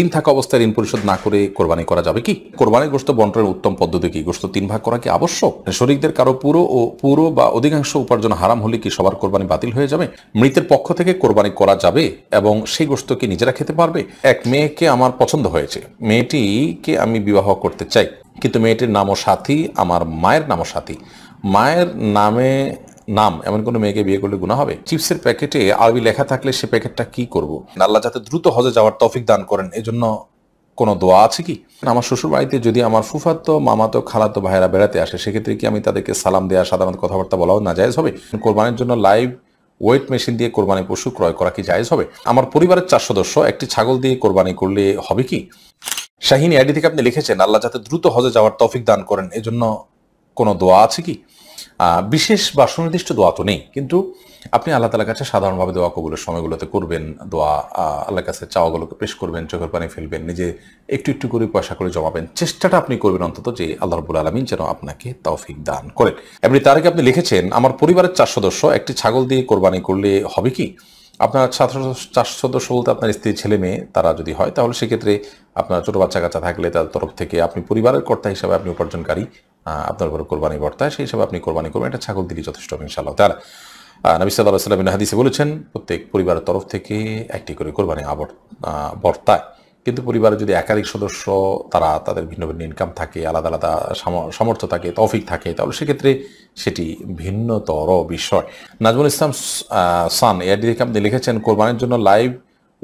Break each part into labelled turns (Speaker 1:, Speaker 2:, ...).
Speaker 1: ঋণ থাকা অবস্থায় ঋণ পরিশোধ না করে কোরবানি করা যাবে কি কোরবানি গোষ্ঠ বন্টনের উত্তম পদ্ধতি কি গোষ্ঠ তিন ভাগ করা কি আবশ্যক মানে শরিকদের কারো পুরো ও পুরো বা অধিকাংশ উপার্জন হারাম হলে কি সবার কোরবানি বাতিল হয়ে যাবে মৃতের পক্ষ থেকে কোরবানি করা যাবে এবং সেই গোষ্ঠ কি নিজেরা খেতে পারবে এক মেয়েকে আমার পছন্দ হয়েছে মেয়েটিকে আমি বিবাহ করতে চাই কিন্তু মেয়েটির নামও সাথী আমার মায়ের নামও সাথী মায়ের নামে নাম এমন কোনো মেয়েকে বিয়ে করলে গুণা হবে চিপসের প্যাকেটে আরবি লেখা থাকলে সে প্যাকেটটা কি করব আল্লাহ যাতে দ্রুত হজে যাওয়ার তফিক দান করেন এজন্য কোনো দোয়া আছে কি আমার শ্বশুর বাড়িতে যদি আমার ফুফাতো মামাতো খালাতো ভাইরা বেড়াতে আসে সেক্ষেত্রে কি আমি তাদেরকে সালাম দেওয়া সাধারণত কথাবার্তা বলাও না জায়জ হবে কোরবানির জন্য লাইভ ওয়েট মেশিন দিয়ে কোরবানি পশু ক্রয় করা কি জায়জ হবে আমার পরিবারের চার সদস্য একটি ছাগল দিয়ে কোরবানি করলে হবে কি শাহিনী আইডি থেকে আপনি লিখেছেন আল্লাহ যাতে দ্রুত হজে যাওয়ার তফিক দান করেন এজন্য কোনো দোয়া আছে কি বিশেষ বা সুনির্দিষ্ট দোয়া তো নেই কিন্তু আপনি আল্লাহ তালার কাছে সাধারণভাবে দোয়া কবুলের সময়গুলোতে করবেন দোয়া আল্লাহর কাছে চাওয়াগুলোকে পেশ করবেন চোখের পানি ফেলবেন নিজে একটু একটু করে পয়সা করে জমাবেন চেষ্টাটা আপনি করবেন অন্তত যে আল্লাহ রবুল আলমিন যেন আপনাকে তৌফিক দান করেন এমনি তার আগে আপনি লিখেছেন আমার পরিবারের চার সদস্য একটি ছাগল দিয়ে কোরবানি করলে হবে কি আপনার ছাত্র চার সদস্য বলতে আপনার স্ত্রী ছেলে মেয়ে তারা যদি হয় তাহলে সেক্ষেত্রে আপনার ছোটো বাচ্চা কাচ্চা থাকলে তার তরফ থেকে আপনি পরিবারের কর্তা হিসাবে আপনি উপার্জনকারী আপনার উপর কোরবানি বর্তায় সেই হিসাবে আপনি কোরবানি করবেন একটা ছাগল দিলি যথেষ্ট হবে ইনশাল্লাহ তার নবী সাল্লাহ সাল্লামিন হাদিসে বলেছেন প্রত্যেক পরিবারের তরফ থেকে একটি করে কোরবানি আবর বর্তায় কিন্তু পরিবারের যদি একাধিক সদস্য তারা তাদের ভিন্ন ভিন্ন ইনকাম থাকে আলাদা আলাদা সামর্থ্য থাকে তফিক থাকে তাহলে সেক্ষেত্রে সেটি ভিন্নতর বিষয় নাজমুল ইসলাম সান এআডি থেকে আপনি লিখেছেন কোরবানির জন্য লাইভ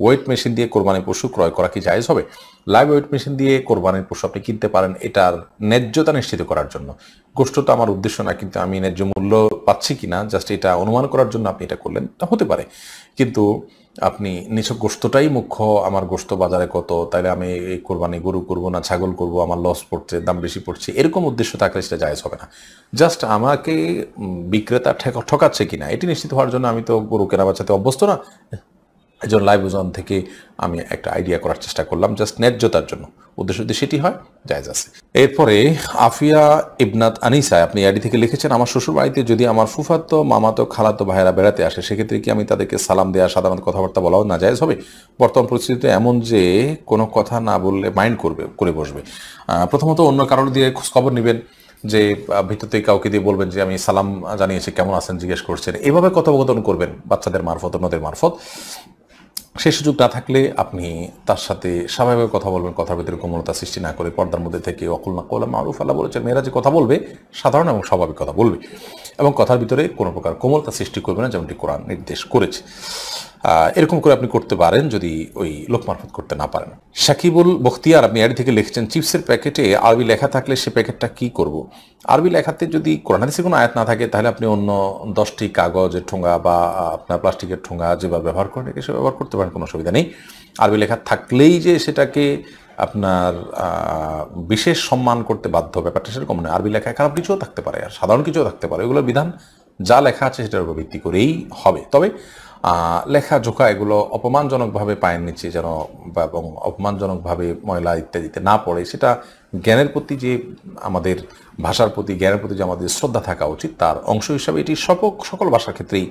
Speaker 1: ওয়েট মেশিন দিয়ে কোরবানির পশু ক্রয় করা কি জায়জ হবে লাইভ ওয়েট মেশিন দিয়ে কোরবানির পশু আপনি কিনতে পারেন এটার ন্যায্যতা নিশ্চিত করার জন্য গোষ্ঠ তো আমার উদ্দেশ্য না কিন্তু আমি ন্যায্য মূল্য পাচ্ছি কি না জাস্ট এটা অনুমান করার জন্য আপনি এটা করলেন তা হতে পারে কিন্তু আপনি নিছক গোস্তটাই মুখ্য আমার গোস্ত বাজারে কত তাহলে আমি এই কোরবানি গরু করবো না ছাগল করব আমার লস পড়ছে দাম বেশি পড়ছে এরকম উদ্দেশ্য থাকলে সেটা জায়জ হবে না জাস্ট আমাকে বিক্রেতা ঠকাচ্ছে কিনা এটি নিশ্চিত হওয়ার জন্য আমি তো গরু কেনা বাচ্চাতে অভ্যস্ত না একজন লাইভ ওজন থেকে আমি একটা আইডিয়া করার চেষ্টা করলাম জাস্ট ন্যায্যতার জন্য উদ্দেশ্য যদি সেটি হয় জায়জ আছে এরপরে আফিয়া ইবনাত আনিসা আপনি আইডি থেকে লিখেছেন আমার শ্বশুর বাড়িতে যদি আমার ফুফাতো মামাতো খালাতো ভাইয়েরা বেড়াতে আসে সেক্ষেত্রে কি আমি তাদেরকে সালাম দেওয়া সাধারণত কথাবার্তা বলাও না জায়জ হবে বর্তমান পরিস্থিতিতে এমন যে কোনো কথা না বললে মাইন্ড করবে করে বসবে প্রথমত অন্য কারণ দিয়ে খবর নেবেন যে ভিতরতে কাউকে দিয়ে বলবেন যে আমি সালাম জানিয়েছি কেমন আছেন জিজ্ঞেস করছেন এভাবে কথোপকথন করবেন বাচ্চাদের মারফত অন্যদের মারফত সেই সুযোগ না থাকলে আপনি তার সাথে স্বাভাবিক কথা বলবেন কথার ভিতরে কোমলতা সৃষ্টি না করে পর্দার মধ্যে থেকে অকুল না কলা মারুফ আল্লাহ বলেছেন মেয়েরা যে কথা বলবে সাধারণ এবং স্বাভাবিক কথা বলবে এবং কথার ভিতরে কোনো প্রকার কোমলতা সৃষ্টি করবে না যেমনটি কোরআন নির্দেশ করেছে এরকম করে আপনি করতে পারেন যদি ওই লোক মারফত করতে না পারেন সাকিবুল বখতিয়ার আপনি অ্যাড থেকে লিখছেন চিপসের প্যাকেটে আরবি লেখা থাকলে সে প্যাকেটটা কি করব। আরবি লেখাতে যদি কোরআনাদিসে কোনো আয়াত না থাকে তাহলে আপনি অন্য দশটি কাগজের ঠোঙা বা আপনার প্লাস্টিকের ঠোঙা যেভাবে ব্যবহার করেন সে ব্যবহার করতে পারেন কোনো অসুবিধা নেই আরবি লেখা থাকলেই যে সেটাকে আপনার বিশেষ সম্মান করতে বাধ্য ব্যাপারটা সেরকম নয় আরবি লেখায় খারাপ কিছুও থাকতে পারে আর সাধারণ কিছুও থাকতে পারে এগুলোর বিধান যা লেখা আছে সেটার উপর ভিত্তি করেই হবে তবে লেখা জোকা এগুলো অপমানজনকভাবে পায়ের নিচে যেন এবং অপমানজনকভাবে ময়লা ইত্যাদিতে না পড়ে সেটা জ্ঞানের প্রতি যে আমাদের ভাষার প্রতি জ্ঞানের প্রতি যে আমাদের শ্রদ্ধা থাকা উচিত তার অংশ হিসাবে এটি সকল সকল ভাষার ক্ষেত্রেই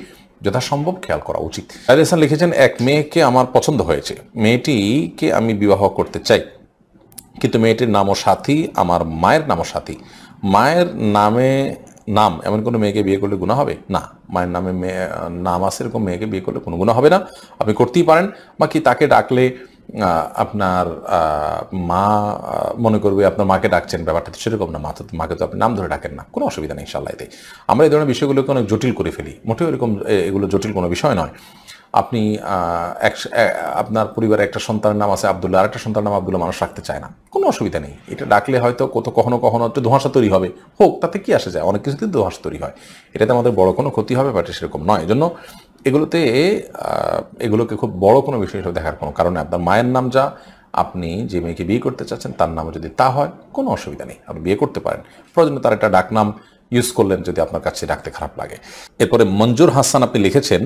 Speaker 1: যথাসম্ভব খেয়াল করা উচিত আহসান লিখেছেন এক মেয়েকে আমার পছন্দ হয়েছে মেয়েটিকে আমি বিবাহ করতে চাই কিন্তু মেয়েটির নামও সাথী আমার মায়ের নামও সাথী মায়ের নামে নাম এমন কোনো মেয়েকে বিয়ে করলে গুণা হবে না মায়ের নামে মেয়ে নাম আছে এরকম মেয়েকে বিয়ে করলে কোনো গুণা হবে না আপনি করতেই পারেন বা কি তাকে ডাকলে আপনার মা মনে করবে আপনার মাকে ডাকছেন ব্যাপারটা তো সেরকম না মা তো মাকে তো আপনি নাম ধরে ডাকেন না কোনো অসুবিধা নেই ইনশাল্লাহ এতে আমরা এই ধরনের বিষয়গুলোকে অনেক জটিল করে ফেলি মোটেও এরকম এগুলো জটিল কোনো বিষয় নয় আপনি এক আপনার পরিবারে একটা সন্তানের নাম আছে আবদুল্লাহ আর একটা সন্তানের নাম আবদুল্লাহ মানুষ রাখতে চায় না কোনো অসুবিধা নেই এটা ডাকলে হয়তো কত কখনো কখনো একটু ধোঁয়াশা তৈরি হবে হোক তাতে কি আসে যায় অনেক কিন্তু ধোঁয়াশা তৈরি হয় এটাতে আমাদের বড় কোনো ক্ষতি হবে বাট সেরকম নয় এজন্য এগুলোতে এগুলোকে খুব বড় কোনো বিষয় হিসেবে দেখার কোনো কারণে আপনার মায়ের নাম যা আপনি যে মেয়েকে বিয়ে করতে চাচ্ছেন তার নামও যদি তা হয় কোনো অসুবিধা নেই আপনি বিয়ে করতে পারেন প্রয়োজনে তার একটা ডাকনাম ইউজ করলেন যদি আপনার কাছে ডাকতে খারাপ লাগে এরপরে মঞ্জুর হাসান আপনি লিখেছেন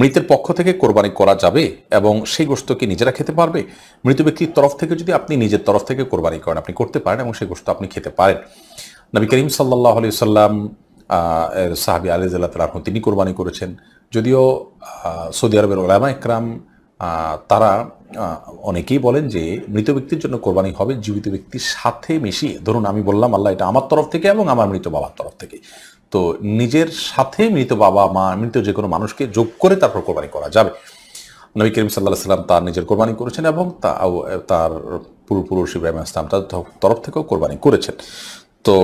Speaker 1: মৃতের পক্ষ থেকে কোরবানি করা যাবে এবং সেই গোস্ত কি নিজেরা খেতে পারবে মৃত ব্যক্তির তরফ থেকে যদি আপনি নিজের তরফ থেকে কোরবানি করেন আপনি করতে পারেন এবং সেই গোস্ত আপনি খেতে পারেন নবী করিম সাল্লাহ আলি সাল্লাম সাহাবি আলী জাল্লাহ তিনি কোরবানি করেছেন যদিও সৌদি আরবের ওলামা একরাম তারা অনেকেই বলেন যে মৃত ব্যক্তির জন্য কোরবানি হবে জীবিত ব্যক্তির সাথে মিশিয়ে ধরুন আমি বললাম আল্লাহ এটা আমার তরফ থেকে এবং আমার মৃত বাবার তরফ থেকে তো নিজের সাথে মৃত বাবা মা মৃত যে কোনো মানুষকে যোগ করে তারপর কোরবানি করা যাবে নবী করিম সাল্লাহ সাল্লাম তার নিজের কোরবানি করেছেন এবং তার পূর্বপুরুষ ইব্রাহিম ইসলাম তার তরফ থেকেও কোরবানি করেছেন তো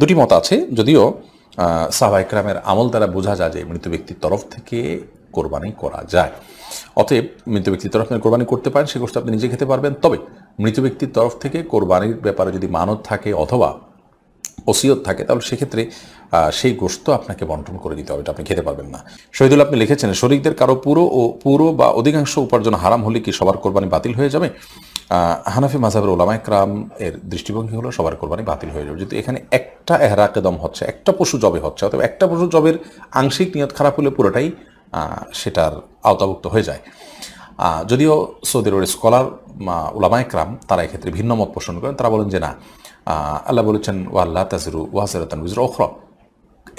Speaker 1: দুটি মত আছে যদিও সাহবা ইকরামের আমল দ্বারা বোঝা যায় যে মৃত ব্যক্তির তরফ থেকে কোরবানি করা যায় অতএব মৃত ব্যক্তির তরফ থেকে কোরবানি করতে পারেন সে গোষ্ঠী আপনি নিজে খেতে পারবেন তবে মৃত ব্যক্তির তরফ থেকে কোরবানির ব্যাপারে যদি মানত থাকে অথবা ওসিয়ত থাকে তাহলে সেক্ষেত্রে সেই গোস্ত আপনাকে বন্টন করে দিতে হবে এটা আপনি খেতে পারবেন না শহীদুল আপনি লিখেছেন শরিকদের কারো পুরো ও পুরো বা অধিকাংশ উপার্জন হারাম হলে কি সবার কোরবানি বাতিল হয়ে যাবে হানাফি মাজাবের ওলামা একরাম এর দৃষ্টিভঙ্গি হলো সবার কোরবানি বাতিল হয়ে যাবে যেহেতু এখানে একটা এহরাকে দম হচ্ছে একটা পশু জবে হচ্ছে অথবা একটা পশু জবের আংশিক নিয়ত খারাপ হলে পুরোটাই সেটার আওতাভুক্ত হয়ে যায় যদিও সৌদি আরবের স্কলার ক্রাম তারা এক্ষেত্রে ভিন্ন মত পোষণ করেন তারা বলেন যে না আল্লাহ বলেছেন ওয়াল্লাহ তাজরু ওয়াসেরতান উজর অখর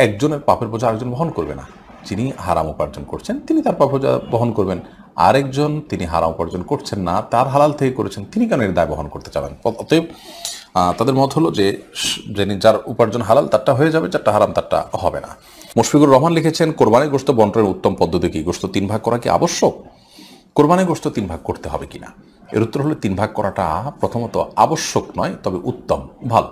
Speaker 1: একজনের পাপের বোঝা আরেকজন বহন করবে না যিনি হারাম উপার্জন করছেন তিনি তার পাপ বোঝা বহন করবেন আরেকজন তিনি হারাম উপার্জন করছেন না তার হালাল থেকে করেছেন তিনি কেন এর দায় বহন করতে চাবেন অতএব তাদের মত হলো যে যিনি যার উপার্জন হালাল তারটা হয়ে যাবে যারটা হারাম তারটা হবে না মুশফিকুর রহমান লিখেছেন কোরবানির গোস্ত বন্টনের উত্তম পদ্ধতি কি গোস্ত তিন ভাগ করা কি আবশ্যক কোরবানি গোষ্ঠ তিন ভাগ করতে হবে কিনা এর উত্তর হলো তিন ভাগ করাটা প্রথমত আবশ্যক নয় তবে উত্তম ভালো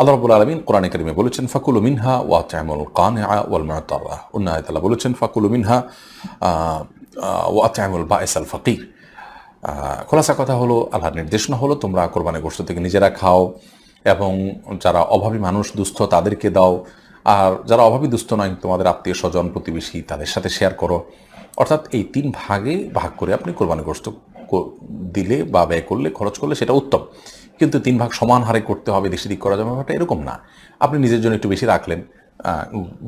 Speaker 1: আল্লাহবুল আলমিন কোরআন করিমে বলেছেন ফাকুল মিনহা ওয়া চামল কান ওয়াল মাতাল্লাহ অন্য বলেছেন ফাকুল মিনহা ওয়া চামল বা এস আল ফকির খোলাসা কথা হলো আল্লাহর নির্দেশনা হলো তোমরা কোরবানি গোষ্ঠ থেকে নিজেরা খাও এবং যারা অভাবী মানুষ দুস্থ তাদেরকে দাও আর যারা অভাবী দুস্থ নয় তোমাদের আত্মীয় স্বজন প্রতিবেশী তাদের সাথে শেয়ার করো অর্থাৎ এই তিন ভাগে ভাগ করে আপনি কোরবানি গোস্ত দিলে বা ব্যয় করলে খরচ করলে সেটা উত্তম কিন্তু তিন ভাগ সমান হারে করতে হবে দেশে দিক করা যাবে ব্যাপারটা এরকম না আপনি নিজের জন্য একটু বেশি রাখলেন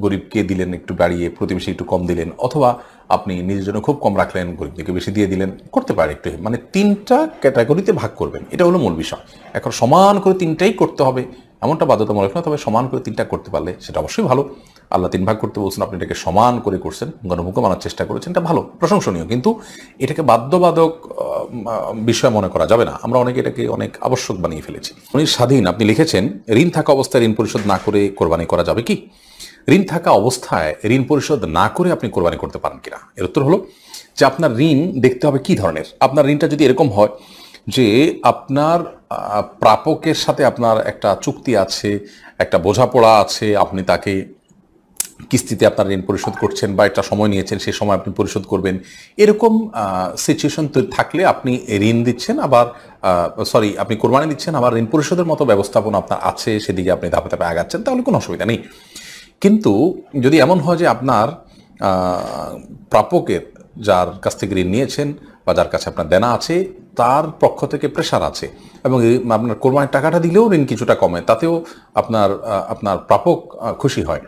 Speaker 1: গরিবকে দিলেন একটু বাড়িয়ে প্রতিবেশী একটু কম দিলেন অথবা আপনি নিজের জন্য খুব কম রাখলেন গরিবদেরকে বেশি দিয়ে দিলেন করতে পারে একটু মানে তিনটা ক্যাটাগরিতে ভাগ করবেন এটা হলো মূল বিষয় এখন সমান করে তিনটাই করতে হবে এমনটা বাধ্যতামূলক না তবে সমান করে তিনটা করতে পারলে সেটা অবশ্যই ভালো আল্লাহ তিন ভাগ করতে বলছেন আপনি এটাকে সমান করে করছেন গণমুখ মানার চেষ্টা করেছেন এটা ভালো প্রশংসনীয় কিন্তু এটাকে বাধ্যবাধক বিষয় মনে করা যাবে না আমরা অনেকে এটাকে অনেক আবশ্যক বানিয়ে ফেলেছি উনি স্বাধীন আপনি লিখেছেন ঋণ থাকা অবস্থায় ঋণ পরিশোধ না করে কোরবানি করা যাবে কি ঋণ থাকা অবস্থায় ঋণ পরিশোধ না করে আপনি কোরবানি করতে পারেন কিনা এর উত্তর হলো যে আপনার ঋণ দেখতে হবে কি ধরনের আপনার ঋণটা যদি এরকম হয় যে আপনার প্রাপকের সাথে আপনার একটা চুক্তি আছে একটা বোঝাপড়া আছে আপনি তাকে কিস্তিতে আপনার ঋণ পরিশোধ করছেন বা একটা সময় নিয়েছেন সেই সময় আপনি পরিশোধ করবেন এরকম সিচুয়েশন থাকলে আপনি ঋণ দিচ্ছেন আবার সরি আপনি কোরবানি দিচ্ছেন আবার ঋণ পরিশোধের মতো ব্যবস্থাপনা আপনার আছে সেদিকে আপনি ধাপে ধাপে আগাচ্ছেন তাহলে কোনো অসুবিধা নেই কিন্তু যদি এমন হয় যে আপনার প্রাপকের যার কাছ থেকে ঋণ নিয়েছেন বা যার কাছে আপনার দেনা আছে তার পক্ষ থেকে প্রেশার আছে এবং আপনার কোরবানির টাকাটা দিলেও ঋণ কিছুটা কমে তাতেও আপনার আপনার প্রাপক খুশি হয়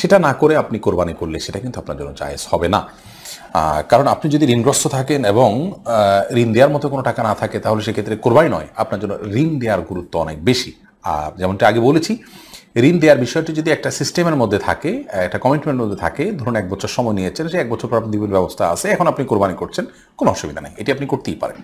Speaker 1: সেটা না করে আপনি কোরবানি করলে সেটা কিন্তু আপনার জন্য জায়েজ হবে না কারণ আপনি যদি ঋণগ্রস্ত থাকেন এবং ঋণ দেওয়ার মতো কোনো টাকা না থাকে তাহলে সেক্ষেত্রে কোরবানি নয় আপনার জন্য ঋণ দেওয়ার গুরুত্ব অনেক বেশি আর যেমনটা আগে বলেছি ঋণ দেওয়ার বিষয়টি যদি একটা সিস্টেমের মধ্যে থাকে একটা কমিটমেন্টের মধ্যে থাকে ধরুন এক বছর সময় নিয়েছেন যে এক বছর পর আপনি দিবের ব্যবস্থা আছে এখন আপনি কোরবানি করছেন কোনো অসুবিধা নেই এটি আপনি করতেই পারেন